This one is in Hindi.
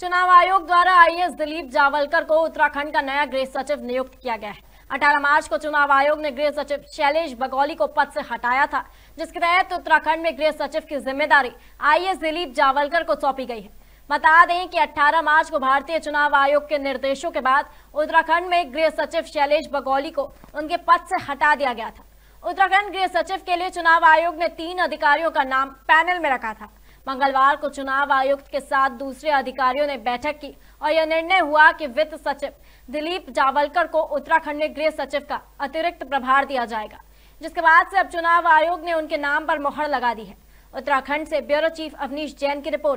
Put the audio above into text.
चुनाव आयोग द्वारा आई दिलीप जावलकर को उत्तराखंड का नया गृह सचिव नियुक्त किया गया है अठारह मार्च को चुनाव आयोग ने गृह सचिव शैलेश बगौली को पद से हटाया था जिसके तहत उत्तराखंड में गृह सचिव की जिम्मेदारी आई दिलीप जावलकर को सौंपी गई है बता दें कि 18 मार्च को भारतीय चुनाव आयोग के निर्देशों के बाद उत्तराखंड में गृह सचिव शैलेश बगौली को उनके पद से हटा दिया गया था उत्तराखंड गृह सचिव के लिए चुनाव आयोग ने तीन अधिकारियों का नाम पैनल में रखा था मंगलवार को चुनाव आयुक्त के साथ दूसरे अधिकारियों ने बैठक की और यह निर्णय हुआ कि वित्त सचिव दिलीप जावलकर को उत्तराखंड में गृह सचिव का अतिरिक्त प्रभार दिया जाएगा जिसके बाद से अब चुनाव आयोग ने उनके नाम पर मोहर लगा दी है उत्तराखंड से ब्यूरो चीफ अवनीश जैन की रिपोर्ट